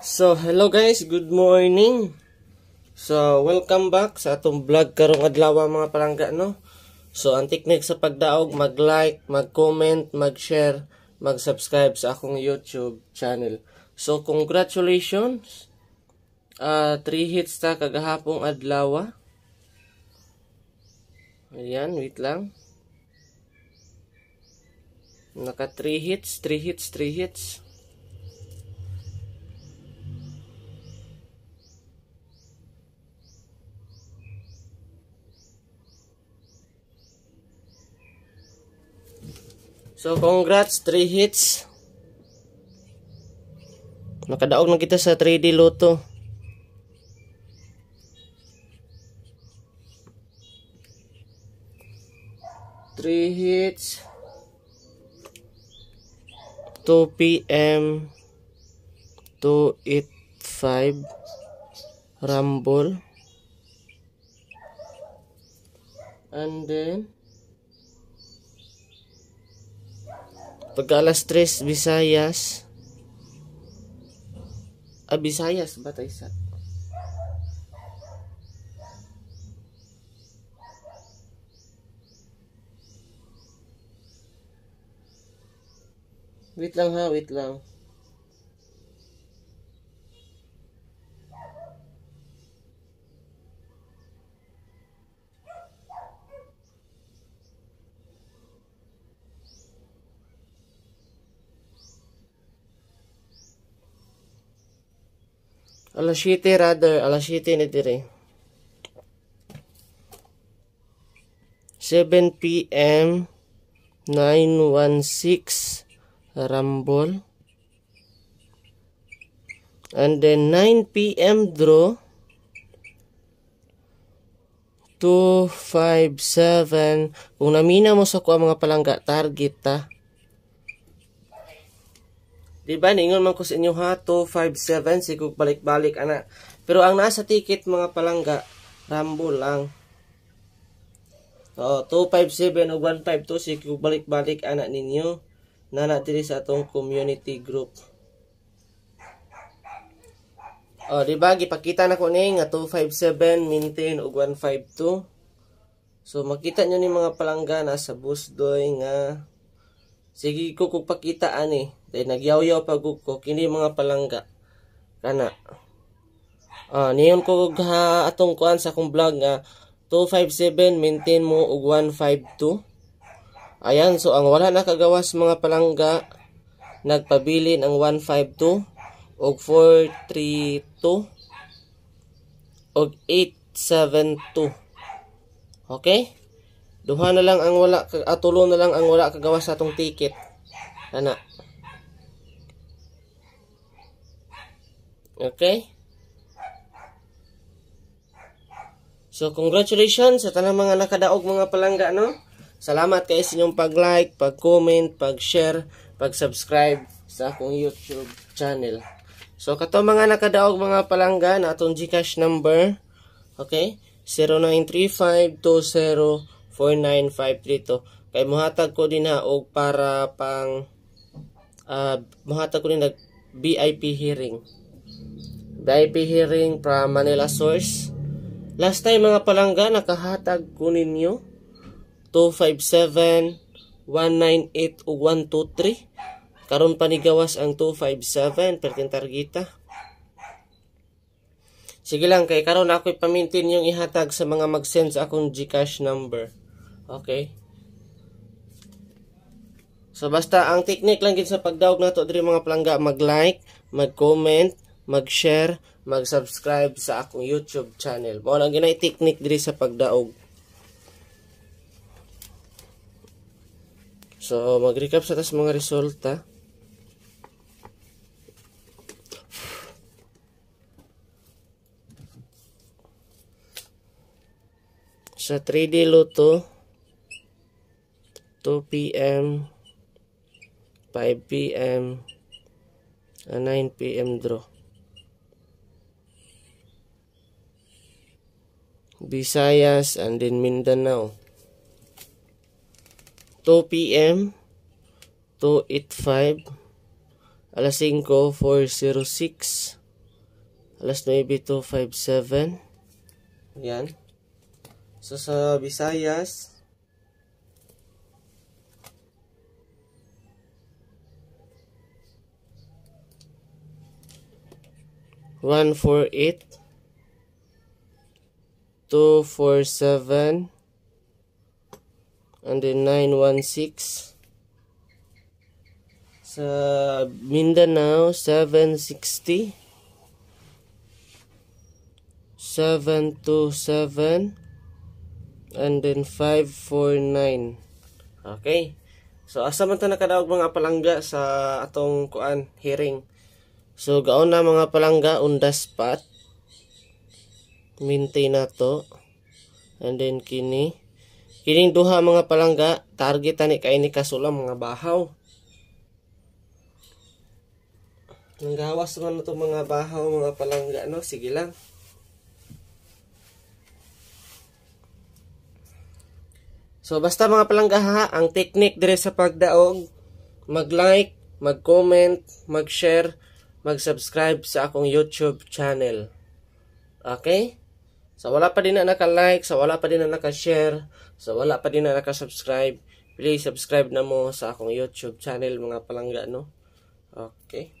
So, hello guys, good morning. So, welcome back sa atong vlog karong adlaw mga palangga no. So, ang technique sa pagdaog, mag-like, mag-comment, mag-share, mag-subscribe sa akong YouTube channel. So, congratulations. 3 ah, hits ta kagahapong adlaw. Ah. Ayan, wait lang. Naka 3 hits, 3 hits, 3 hits. So, congrats, 3 hits. Nakadaog na kita sa 3D Lotto. Three hits. 2 p.m. 285 Rumble. And then Pagka alas 3, Visayas. Ah, Visayas ba tayo sa... Wait lang ha, wait lang. Ala siete rather, ala siete ni dire. 7 p.m. 916 Rambol. And then 9 p.m. draw 257 kung namina mo sa kuha mga palangga target ta ah. Diba, ningon man ko sa inyo ha, 257, sigog balik-balik, ana. Pero ang nasa ticket mga palangga, rambo lang. O, 257 o 152, sigog balik-balik, ana ninyo. na Nanatili sa atong community group. O, oh, diba, gipakita na ko ni nga 257, maintain o 152. So, makita nyo ni mga palangga, nasa bus doy nga. Sige ko kukpakita, pakitaan dahil nagyawyaw pag ko, kini mga palangga. Kana. Ah, niyon ko ha atong kuan sa akong vlog nga 257 maintain mo og 152. Ayan, so ang wala na kagawas mga palangga nagpabilin ang 152 og 432 og 872. Okay? Duha na lang ang wala atulo ah, na lang ang wala kagawas sa atong ticket. Kana. Okay? So, congratulations sa tanang mga nakadaog mga palangga, no? Salamat kayo sa inyong pag-like, pag-comment, pag-share, pag-subscribe sa akong YouTube channel. So, kato mga nakadaog mga palangga na atong Gcash number, okay? 0935204953 Kay muhatag ko din ha, og para pang, uh, muhatag ko din nag VIP hearing. The IP hearing from Manila Source. Last time mga palangga, nakahatag ko ninyo 257, 198 o 123. Karon panigawas ang 257 perting targeta. Sige lang kay karon ako ipamintin yung ihatag sa mga mag-send sa akong GCash number. Okay? So basta ang technique lang gid sa pagdawg nato diri mga palangga mag-like, mag-comment, mag-share, mag-subscribe sa akong YouTube channel. Mao lang ginay technique diri sa pagdaog. So, mag-recap sa tas mga resulta. Sa 3D Lotto, 2 p.m., 5 p.m., 9 p.m. draw. Visayas, and then Mindanao. 2 p.m. 285 alas 5.406 406 alas 9 257 yan so sa Visayas One four eight 2, 4, 7, and then 916. Sa Mindanao, 760, 727, and then 549. Okay. So asa man ta nakadaog mga palangga sa atong kuan hearing. So gaon na mga palangga undas pat maintain na to and then kini kining duha mga palangga target ani kay ni kasula mga bahaw nanggawas na to mga bahaw mga palangga no sige lang So basta mga palangga ha, ang technique dire sa pagdaog, mag-like, mag-comment, mag-share, mag-subscribe sa akong YouTube channel. Okay? Sa wala pa din na naka-like, sa wala pa din na naka-share, sa wala pa din na naka-subscribe, please subscribe na mo sa akong YouTube channel mga palangga, no? Okay.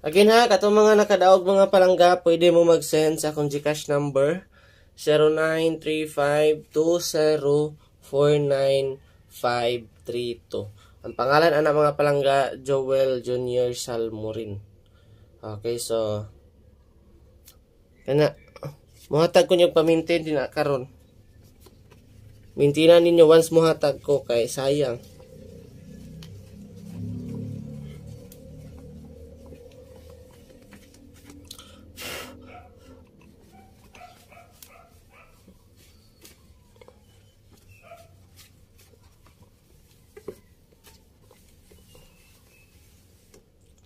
Again ha, katong mga nakadaog mga palangga, pwede mo mag-send sa akong Gcash number 0935204952. Ang pangalan ana mga palangga, Joel Junior Salmorin. Okay, so kana muhatag ko yung pamintin din karon. Mintinan ninyo once muhatag ko kay sayang.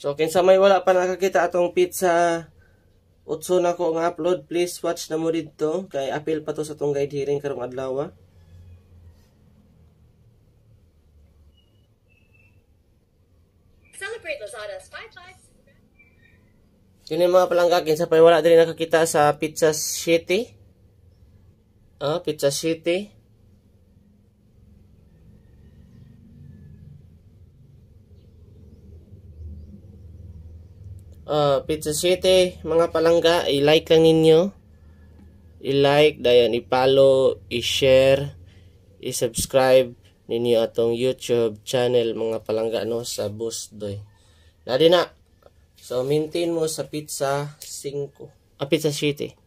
So, kinsa may wala pa nakakita atong pizza, utso na ko nga upload. Please watch na mo dito. Kay appeal pa to sa tong guide hearing karong adlaw. Ah. Celebrate Lazada's 55. Yun yung mga palangga, kinsa pa wala din nakakita sa Pizza City. Ah, Pizza City. uh, Pizza City, mga palangga, i-like lang ninyo. I-like, dayan, i-follow, i-share, i-subscribe ninyo atong YouTube channel, mga palangga, no, sa Busdoy. Dali na. So, maintain mo sa Pizza 5, ah, Pizza City.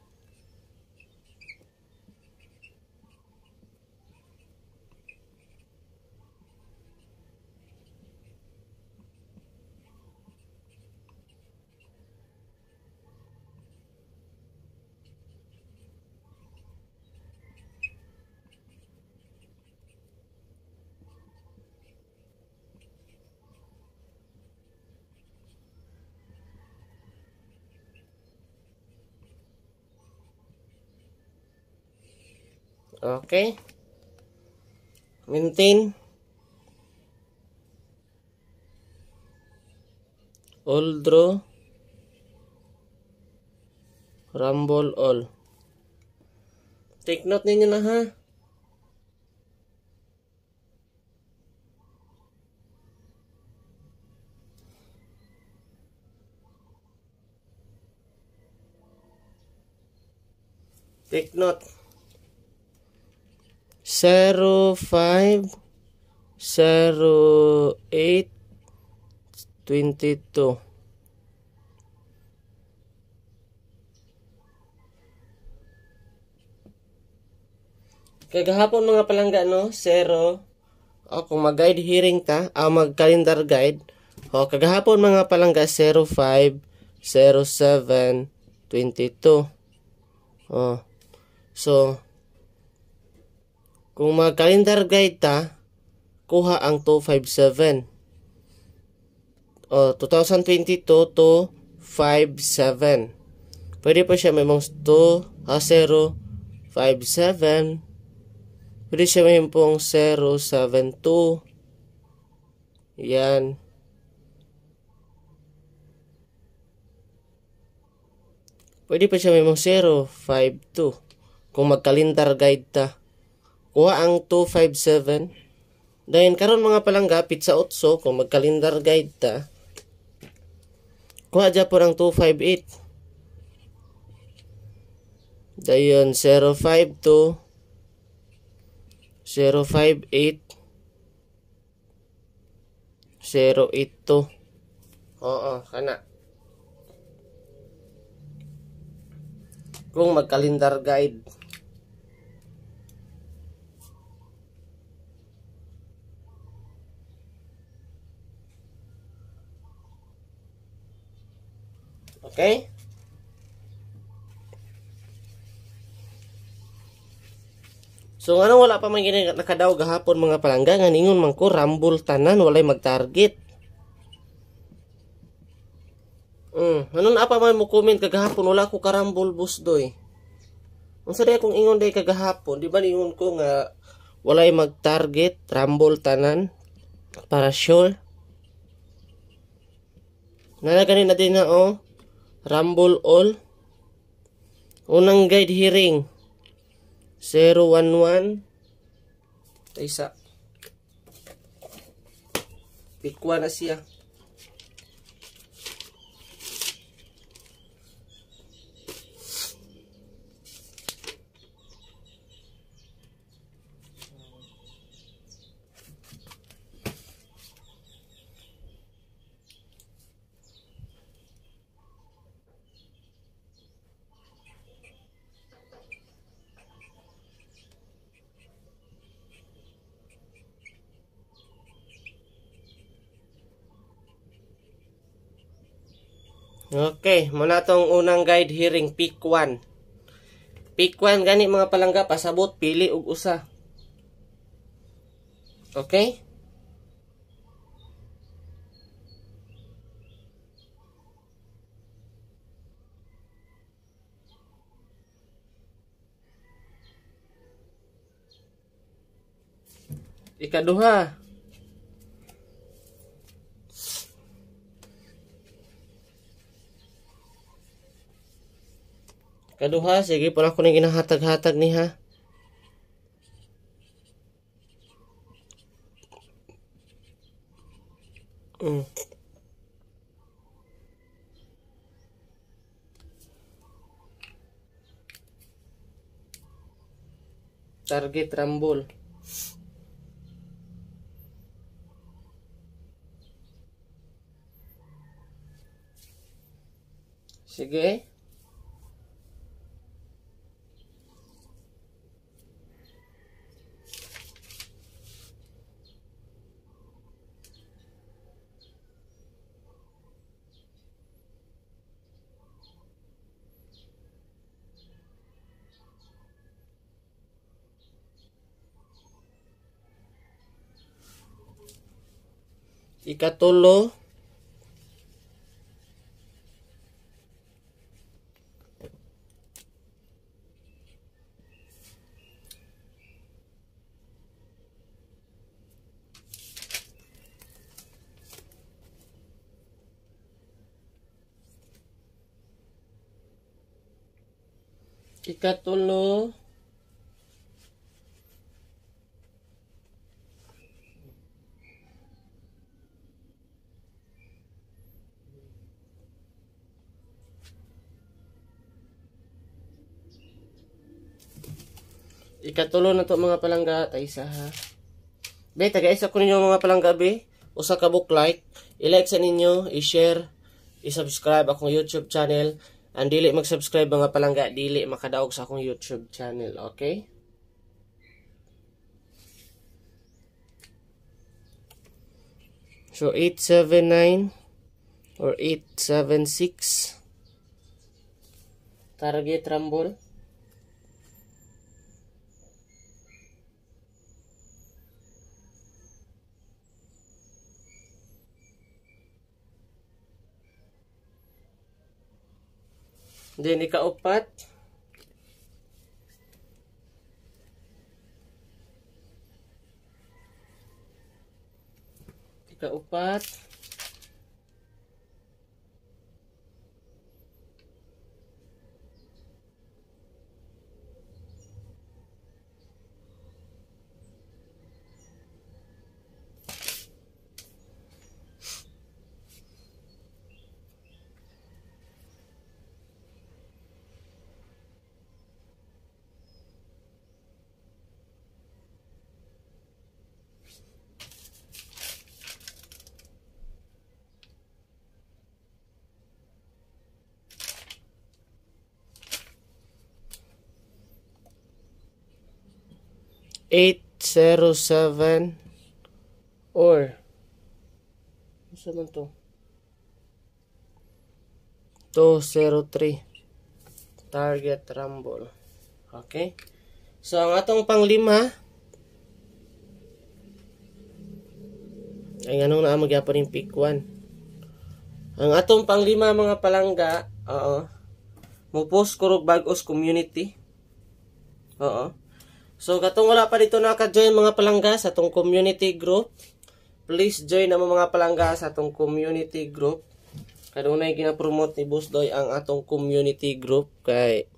Okay? Maintain. All draw. Rumble all. Take note ninyo na ha. Take note. 05 08 22 Kagahapon mga palangga no, 0 o kung mag-guide hearing ta, o mag-calendar guide, o kagahapon mga palangga 05 07 22. Oh. So, kung mag-calendar guide ta, kuha ang 257. O, 2022 to 57. Pwede po siya may mong 2, ah, 0, 57. Pwede siya may pong 0, 7, Yan. Pwede po siya may mong 0, 5, Kung mag-calendar guide ta. Kuha ang 257. Dayon karon mga palanggapit sa otso kung magkalendar guide ta. Kuha dya po ang 258. Dayon 052 058 082 Oo, kana. Kung magkalendar guide Okay? So ano wala pa man gini nakadaw gahapon mga palangga ingon man ko rambol tanan walay mag-target. Mm, ano apa man mo comment kagahapon wala ko karambol boss doy. Unsa day kung ingon day kagahapon, di ba ingon ko nga walay mag-target rambol tanan para sure. Nalagani na din na oh. Rumble all. Unang guide hearing. 011. Ito isa. Pikwa na siya. Okay, muna tong unang guide hearing pick 1. Pick 1 gani mga palangga pasabot pili ug usa. Okay? Ikaduha, Kaduha, sige, pala ko nang inahatag-hatag niha. Mm. Target Rumble. Sige. ikatolo ikatolo Ikatulo na to mga palangga. Ta isa ha. Be, taga-isa ninyo mga palangga be. Usa ka book like. I-like sa ninyo. I-share. I-subscribe akong YouTube channel. and dili mag-subscribe mga palangga. Dili makadaog sa akong YouTube channel. Okay? So, 879 or 876 target rumble Then ikaupat ikaupat 807 or Isa man to? 203 target rumble. Okay? So, ang atong panglima ay anong naa magyapon yung pick 1. Ang atong panglima mga palangga, oo. Mupos kurog bagos community. Oo. So, katong wala pa dito naka-join mga palangga sa atong community group. Please join na mga palangga sa atong community group. Kadunay gina-promote ni Boss Doy ang atong community group kay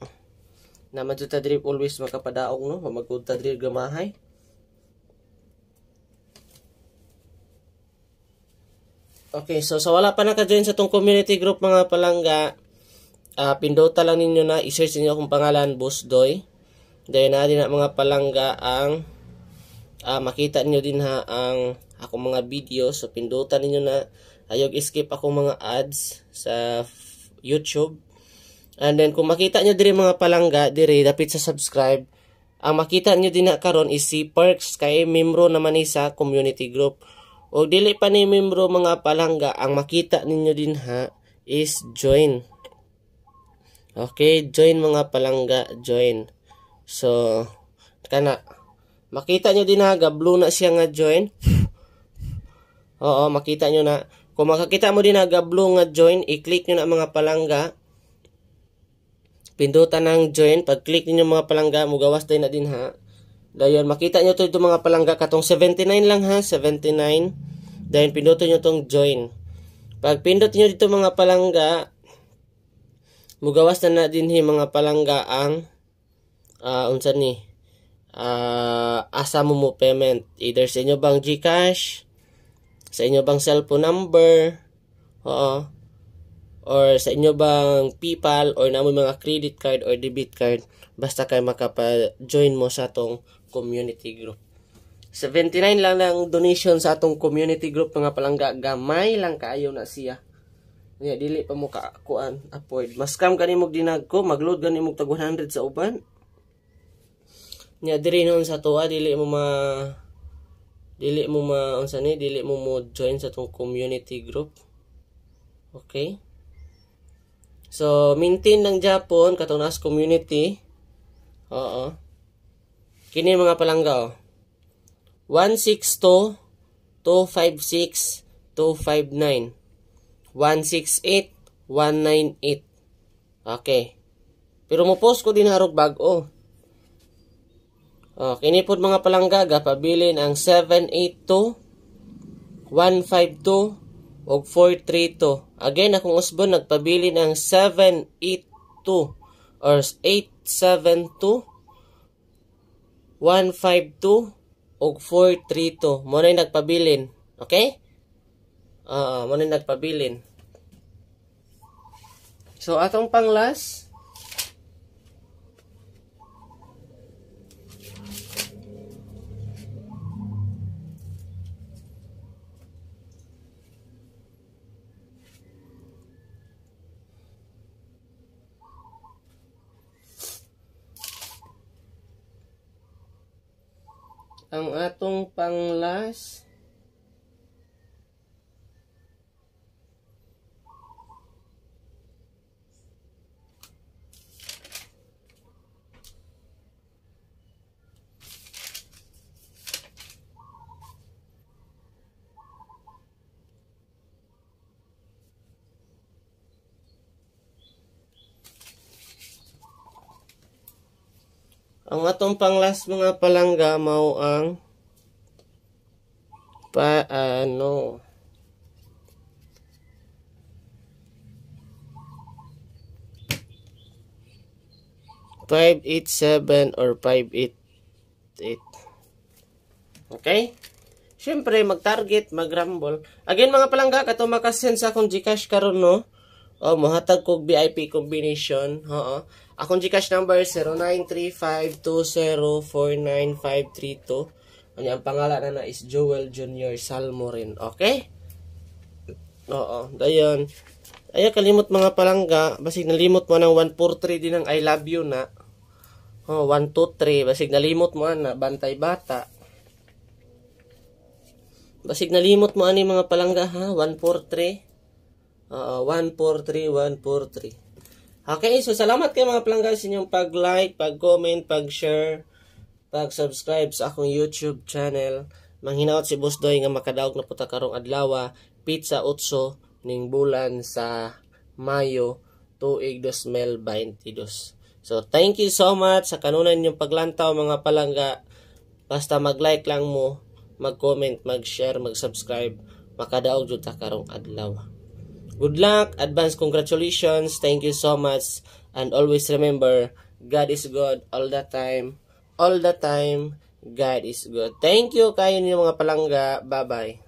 na majuta drip always makapadaog no, magkunta drip gamahay. Okay, so sa so wala pa naka-join sa tong community group mga palangga, uh, pindota lang ninyo na i-search ninyo akong pangalan Boss Doy. Dahil na din mga palangga ang uh, makita niyo din ha ang akong mga video. So pindutan niyo na ayog skip ako mga ads sa YouTube. And then kung makita niyo diri mga palangga diri dapit sa subscribe. Ang makita niyo din na karon is si Perks kay membro naman ni sa community group. O dili pa ni membro mga palangga ang makita ninyo din ha is join. Okay, join mga palangga, join. So, kana makita nyo din ha, blue na siya nga join. Oo, makita nyo na. Kung makakita mo din ha, blue nga join, i-click nyo na mga palangga. Pindutan ng join. Pag-click niyo mga palangga, mugawas tayo na din ha. Dayon, makita nyo to ito mga palangga. Katong 79 lang ha, 79. Dayon, pindutan nyo tong join. Pag pindot nyo dito mga palangga, mugawas na na din hi mga palangga ang uh, unsa ni uh, asa mo mo payment either sa inyo bang GCash sa inyo bang cellphone number oo or sa inyo bang PayPal or namo mga credit card or debit card basta kay makapa-join mo sa atong community group. 79 lang lang donation sa atong community group mga palangga gamay lang kaayo na siya. Nya yeah, dili pa mo kakuan afford. Mas kam kanimo dinag ko, magload ganimo tag 100 sa uban nya diri noon sa tuwa ah, dili mo ma dili mo ma unsa ni dili mo mo join sa tong community group okay so maintain ng Japan katong nas community oo kini mga palangga 162 256 259 168 198 okay pero mo post ko din harog bag oh. Oh, pud mga palanggaga, pabilin ang 782, 152, o 432. Again, akong usbon, nagpabilin ang 782 or 872, 152, o 432. Mo yung nagpabilin. Okay? Ah, uh, ah, muna nagpabilin. So, atong panglas, ang atong pang last Ang atong panglas mga palangga mao ang paano. Five eight seven or five eight eight. Okay? Siyempre, mag-target, mag-rumble. Again, mga palangga, kato makasend sa akong Gcash karon no? O, oh, mohatag kog VIP combination. Oo. Akong Gcash number 09352049532. Ano, ang pangalan na is Joel Jr. Salmorin. Okay? Oo, dayon. Ay kalimot mga palangga. Basig nalimot mo nang 143 din ang I love you na. Oh, 123. Basig nalimot mo na. Bantay bata. Basig nalimot mo ani mga palangga ha. 143. Oo, 143, 143. Okay, so salamat kayo mga palangga sa inyong pag-like, pag-comment, pag-share, pag-subscribe sa akong YouTube channel. Manghinaot si Boss Doy nga makadaog na puta karong adlawa, pizza 8 ning bulan sa Mayo 2022. So thank you so much sa kanunan ninyong paglantaw mga palangga. Basta mag-like lang mo, mag-comment, mag-share, mag-subscribe, makadaog jud ta karong adlawa. Good luck, advance congratulations, thank you so much, and always remember, God is good all the time, all the time, God is good. Thank you kayo niyo mga palangga, bye-bye.